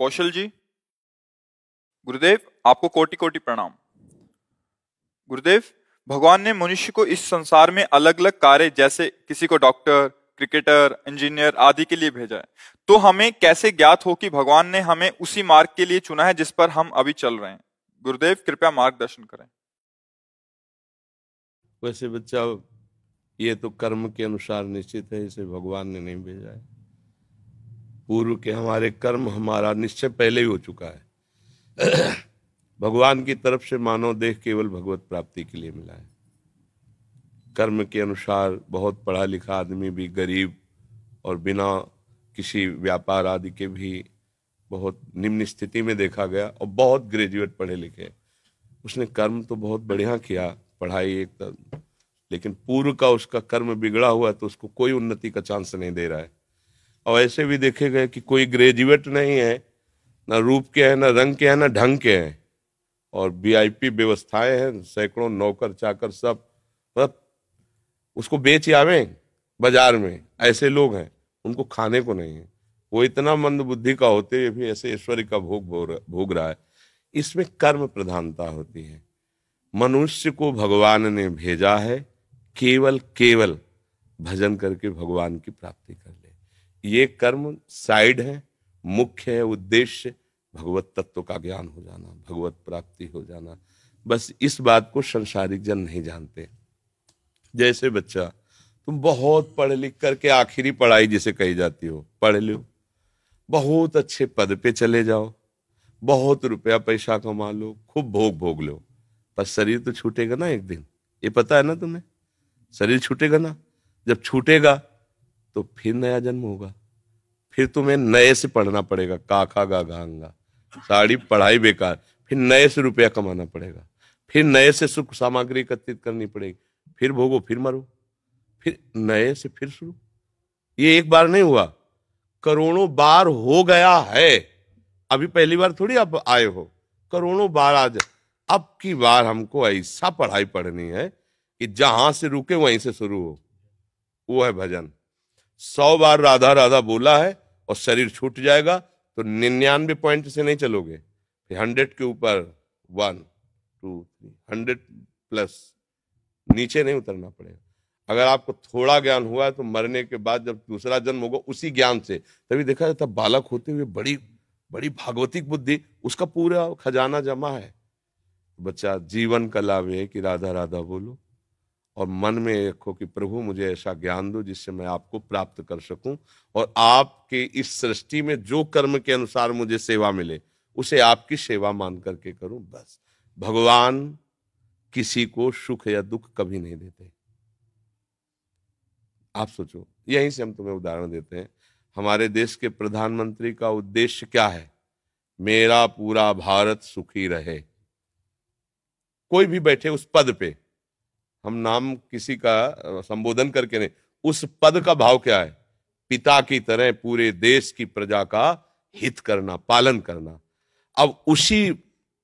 कौशल जी गुरुदेव आपको कोटि कोटि प्रणाम गुरुदेव भगवान ने मनुष्य को इस संसार में अलग अलग कार्य जैसे किसी को डॉक्टर क्रिकेटर इंजीनियर आदि के लिए भेजा है तो हमें कैसे ज्ञात हो कि भगवान ने हमें उसी मार्ग के लिए चुना है जिस पर हम अभी चल रहे हैं गुरुदेव कृपया मार्गदर्शन करें वैसे बच्चा ये तो कर्म के अनुसार निश्चित है इसे भगवान ने नहीं भेजा है पूर्व के हमारे कर्म हमारा निश्चय पहले ही हो चुका है भगवान की तरफ से मानव देह केवल भगवत प्राप्ति के लिए मिला है कर्म के अनुसार बहुत पढ़ा लिखा आदमी भी गरीब और बिना किसी व्यापार आदि के भी बहुत निम्न स्थिति में देखा गया और बहुत ग्रेजुएट पढ़े लिखे उसने कर्म तो बहुत बढ़िया किया पढ़ाई एक तरफ लेकिन पूर्व का उसका कर्म बिगड़ा हुआ है तो उसको कोई उन्नति का चांस नहीं दे रहा है और ऐसे भी देखे गए कि कोई ग्रेजुएट नहीं है ना रूप के हैं ना रंग के हैं ना ढंग के हैं और वीआईपी व्यवस्थाएं हैं सैकड़ों नौकर चाकर सब मतलब उसको बेच आवे बाजार में ऐसे लोग हैं उनको खाने को नहीं है वो इतना मंद बुद्धि का होते हुए भी ऐसे ऐश्वर्य का भोग भोग रहा है इसमें कर्म प्रधानता होती है मनुष्य को भगवान ने भेजा है केवल केवल भजन करके भगवान की प्राप्ति कर ये कर्म साइड है मुख्य है उद्देश्य भगवत तत्व का ज्ञान हो जाना भगवत प्राप्ति हो जाना बस इस बात को संसारिक जन नहीं जानते जैसे बच्चा तुम बहुत पढ़ लिख करके आखिरी पढ़ाई जिसे कही जाती हो पढ़ लो बहुत अच्छे पद पे चले जाओ बहुत रुपया पैसा कमा लो खूब भोग भोग लो पर शरीर तो छूटेगा ना एक दिन ये पता है ना तुम्हें शरीर छूटेगा ना जब छूटेगा तो फिर नया जन्म होगा फिर तुम्हें नए से पढ़ना पड़ेगा काका गा घांगा साड़ी पढ़ाई बेकार फिर नए से रुपया कमाना पड़ेगा फिर नए से सुख सामग्री एकत्रित करनी पड़ेगी फिर भोगो फिर मरो फिर नए से फिर शुरू ये एक बार नहीं हुआ करोड़ों बार हो गया है अभी पहली बार थोड़ी आप आए हो करोड़ों बार आज अब की बार हमको ऐसा पढ़ाई पढ़नी है कि जहां से रुके वहीं से शुरू हो वो है भजन सौ बार राधा राधा बोला है और शरीर छूट जाएगा तो निन्यानवे पॉइंट से नहीं चलोगे फिर हंड्रेड के ऊपर one two three hundred plus नीचे नहीं उतरना पड़ेगा अगर आपको थोड़ा ज्ञान हुआ है तो मरने के बाद जब दूसरा जन्म होगा उसी ज्ञान से तभी देखा जाता बालक होते हुए बड़ी बड़ी भागवतिक बुद्धि उसका पूरा खजाना जमा है बच्चा जीवन कला में है कि राधा राधा बोलो और मन में रखो कि प्रभु मुझे ऐसा ज्ञान दो जिससे मैं आपको प्राप्त कर सकूं और आपके इस सृष्टि में जो कर्म के अनुसार मुझे सेवा मिले उसे आपकी सेवा मान करके करूं बस भगवान किसी को सुख या दुख कभी नहीं देते आप सोचो यहीं से हम तुम्हें उदाहरण देते हैं हमारे देश के प्रधानमंत्री का उद्देश्य क्या है मेरा पूरा भारत सुखी रहे कोई भी बैठे उस पद पे हम नाम किसी का संबोधन करके नहीं उस पद का भाव क्या है पिता की तरह पूरे देश की प्रजा का हित करना पालन करना अब उसी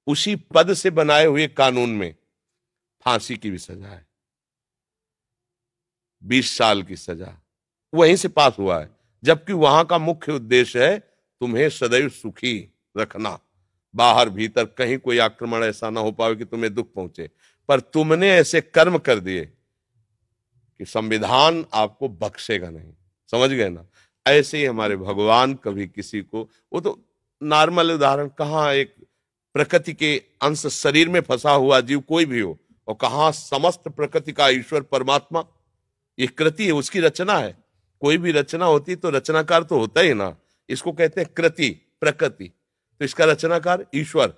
उसी पद से बनाए हुए कानून में फांसी की भी सजा है बीस साल की सजा वहीं से पास हुआ है जबकि वहां का मुख्य उद्देश्य है तुम्हें सदैव सुखी रखना बाहर भीतर कहीं कोई आक्रमण ऐसा ना हो पाए कि तुम्हें दुख पहुंचे पर तुमने ऐसे कर्म कर दिए कि संविधान आपको बख्शेगा नहीं समझ गए ना ऐसे ही हमारे भगवान कभी किसी को वो तो नॉर्मल उदाहरण कहाँ एक प्रकृति के अंश शरीर में फंसा हुआ जीव कोई भी हो और कहा समस्त प्रकृति का ईश्वर परमात्मा ये कृति है उसकी रचना है कोई भी रचना होती तो रचनाकार तो होता ही ना इसको कहते हैं कृति प्रकृति तो इसका रचनाकार ईश्वर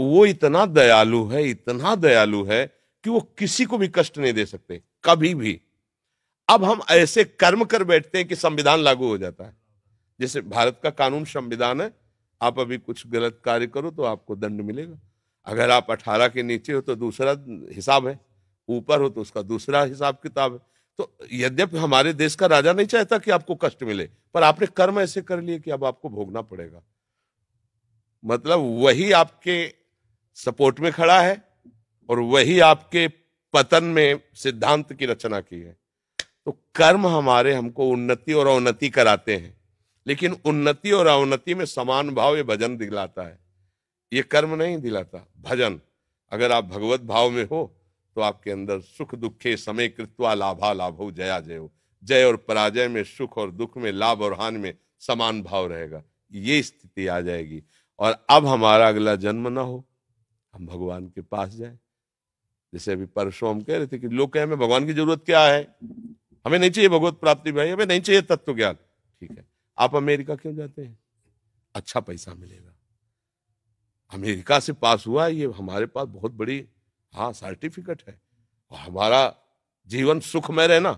वो इतना दयालु है इतना दयालु है कि वो किसी को भी कष्ट नहीं दे सकते कभी भी अब हम ऐसे कर्म कर बैठते हैं कि संविधान लागू हो जाता है जैसे भारत का कानून संविधान है आप अभी कुछ गलत कार्य करो तो आपको दंड मिलेगा अगर आप अठारह के नीचे हो तो दूसरा हिसाब है ऊपर हो तो उसका दूसरा हिसाब किताब है तो यद्यप हमारे देश का राजा नहीं चाहता कि आपको कष्ट मिले पर आपने कर्म ऐसे कर लिए कि अब आपको भोगना पड़ेगा मतलब वही आपके सपोर्ट में खड़ा है और वही आपके पतन में सिद्धांत की रचना की है तो कर्म हमारे हमको उन्नति और अवनति कराते हैं लेकिन उन्नति और अवनति में समान भाव ये भजन दिलाता है ये कर्म नहीं दिलाता भजन अगर आप भगवत भाव में हो तो आपके अंदर सुख दुखे समय कृत्वा लाभा हो जया जय हो जय और पराजय में सुख और दुख में लाभ और हानि में समान भाव रहेगा ये स्थिति आ जाएगी और अब हमारा अगला जन्म ना हो हम भगवान के पास जाए जैसे अभी परसों हम कह रहे थे कि लोग कहें हमें भगवान की जरूरत क्या है हमें नहीं चाहिए भगवत प्राप्ति भाई हमें नहीं चाहिए तत्व ज्ञान ठीक है आप अमेरिका क्यों जाते हैं अच्छा पैसा मिलेगा अमेरिका से पास हुआ ये हमारे पास बहुत बड़ी हाँ सर्टिफिकेट है और हमारा जीवन सुखमय रहना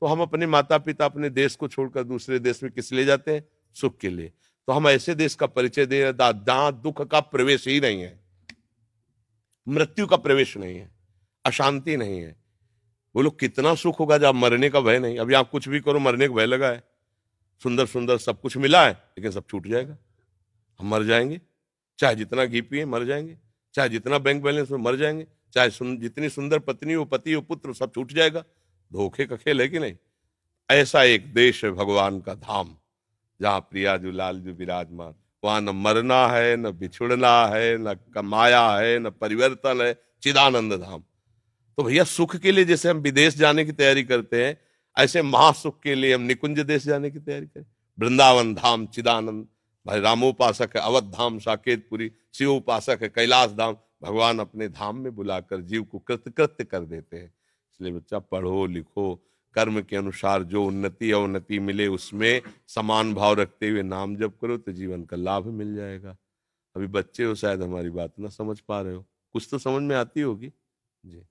तो हम अपने माता पिता अपने देश को छोड़कर दूसरे देश में किस लिए जाते हैं सुख के लिए तो हम ऐसे देश का परिचय दे दा दुख का प्रवेश ही नहीं है मृत्यु का प्रवेश नहीं है अशांति नहीं है बोलो कितना सुख होगा जब मरने का भय नहीं अभी आप कुछ भी करो मरने का भय लगा है सुंदर सुंदर सब कुछ मिला है लेकिन सब छूट जाएगा हम मर जाएंगे चाहे जितना घी पिए मर जाएंगे चाहे जितना बैंक बैलेंस हो मर जाएंगे चाहे सुन, जितनी सुंदर पत्नी हो पति हो पुत्र सब छूट जाएगा धोखे का खेल है कि नहीं ऐसा एक देश है भगवान का धाम जहाँ लाल जो विराजमान वहां न मरना है न बिछुड़ना है न कमाया है न परिवर्तन है चिदानंद धाम तो भैया सुख के लिए जैसे हम विदेश जाने की तैयारी करते हैं ऐसे महासुख के लिए हम निकुंज देश जाने की तैयारी करें वृंदावन धाम चिदानंद भाई रामोपासक है अवध धाम साकेतपुरी शिव उपासक है कैलाश धाम भगवान अपने धाम में बुलाकर जीव को कृत कृत्य कर देते हैं इसलिए बच्चा पढ़ो लिखो कर्म के अनुसार जो उन्नति उन्नति मिले उसमें समान भाव रखते हुए नाम जप करो तो जीवन का लाभ मिल जाएगा अभी बच्चे हो शायद हमारी बात ना समझ पा रहे हो कुछ तो समझ में आती होगी जी